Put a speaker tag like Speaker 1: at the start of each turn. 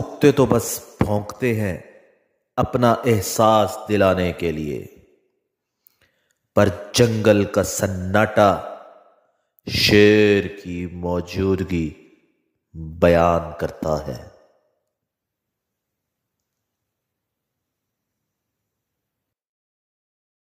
Speaker 1: कुत्ते तो बस भौंकते हैं अपना एहसास दिलाने के लिए पर जंगल का सन्नाटा शेर की मौजूदगी बयान करता है